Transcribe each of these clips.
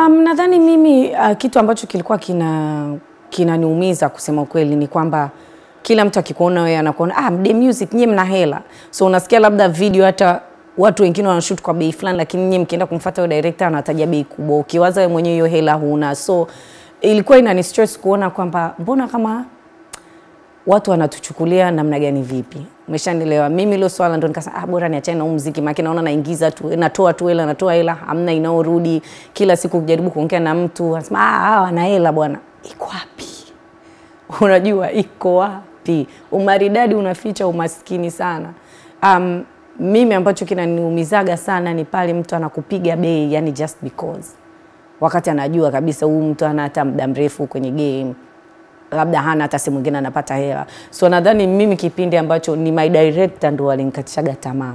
Um, nadhani mimi uh, kitu ambacho kilikuwa kina kinaniumiza kusema ukweli ni kwamba kila mtu akikuona wewe anakuona ah, Mde Music nyie mna hela, so unasikia labda video hata watu wengine wanashoot kwa bei fulani, lakini nyie mkienda kumfuata yule director anataja bei kubwa, ukiwaza wewe mwenyewe hiyo hela huna. So ilikuwa inani stress kuona kwamba mbona kama watu wanatuchukulia namna gani vipi umeshanielewa mimi ile swala ndo nikasema ah, bora niachane na muziki maana naona naingiza tu natoa tu hela natoa hela hamna inaorudi kila siku kujaribu kuongea na mtu anasema ah, ah wana hela bwana iko wapi unajua iko wapi umaridadi unaficha umaskini sana um, mimi ambacho kinaniumizaga sana ni pale mtu anakupiga bei yani just because wakati anajua kabisa huyu mtu ana hata muda mrefu kwenye game labda hana hata simu nyingine anapata hela. So nadhani mimi kipindi ambacho ni my director ndo alinikatishaga tamaa.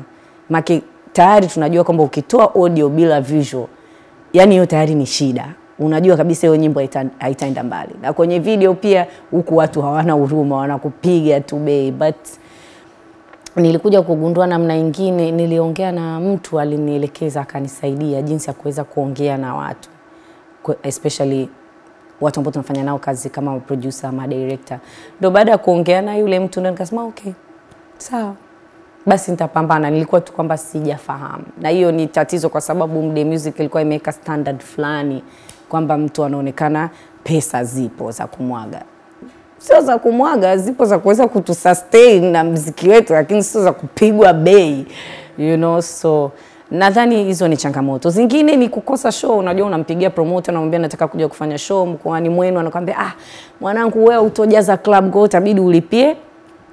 Maki tayari tunajua kwamba ukitoa audio bila visual, yani hiyo tayari ni shida unajua kabisa hiyo nyimbo haitaenda mbali, na kwenye video pia huku watu hawana huruma, wanakupiga tu bei. But nilikuja kugundua namna nyingine. niliongea na mtu alinielekeza, akanisaidia jinsi ya kuweza kuongea na watu especially watu ambao tunafanya nao kazi kama producer ama director. Ndio baada ya kuongea na yule mtu ndo nikasema okay, sawa basi nitapambana. Nilikuwa tu kwamba sijafahamu, na hiyo ni tatizo, kwa sababu Mde Music ilikuwa imeweka standard fulani kwamba mtu anaonekana pesa zipo za kumwaga, sio za kumwaga, zipo za kuweza kutusustain na mziki wetu, lakini sio za kupigwa bei, you know so nadhani hizo ni changamoto. Zingine ni kukosa show. Unajua, unampigia promoter, unamwambia nataka kuja kufanya show mkoani mwenu, anakuambia ah, mwanangu, wewe utojaza club, go, utabidi ulipie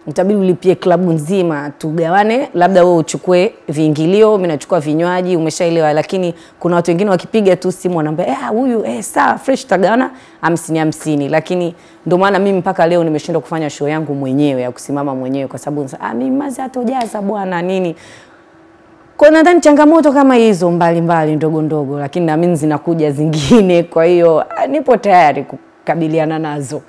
utabidi ulipie klabu nzima, tugawane, labda wewe uchukue viingilio, mimi nachukua vinywaji, umeshaelewa. Lakini kuna watu wengine wakipiga tu simu wanaambia eh, huyu eh, sawa fresh, tagana hamsini hamsini. Lakini ndio maana mimi mpaka leo nimeshindwa kufanya show yangu mwenyewe ya kusimama mwenyewe, kwa sababu ah, mimi mazi hatojaza bwana nini kwa nadhani changamoto kama hizo mbalimbali ndogo ndogo, lakini naamini zinakuja zingine. Kwa hiyo ah, nipo tayari kukabiliana nazo.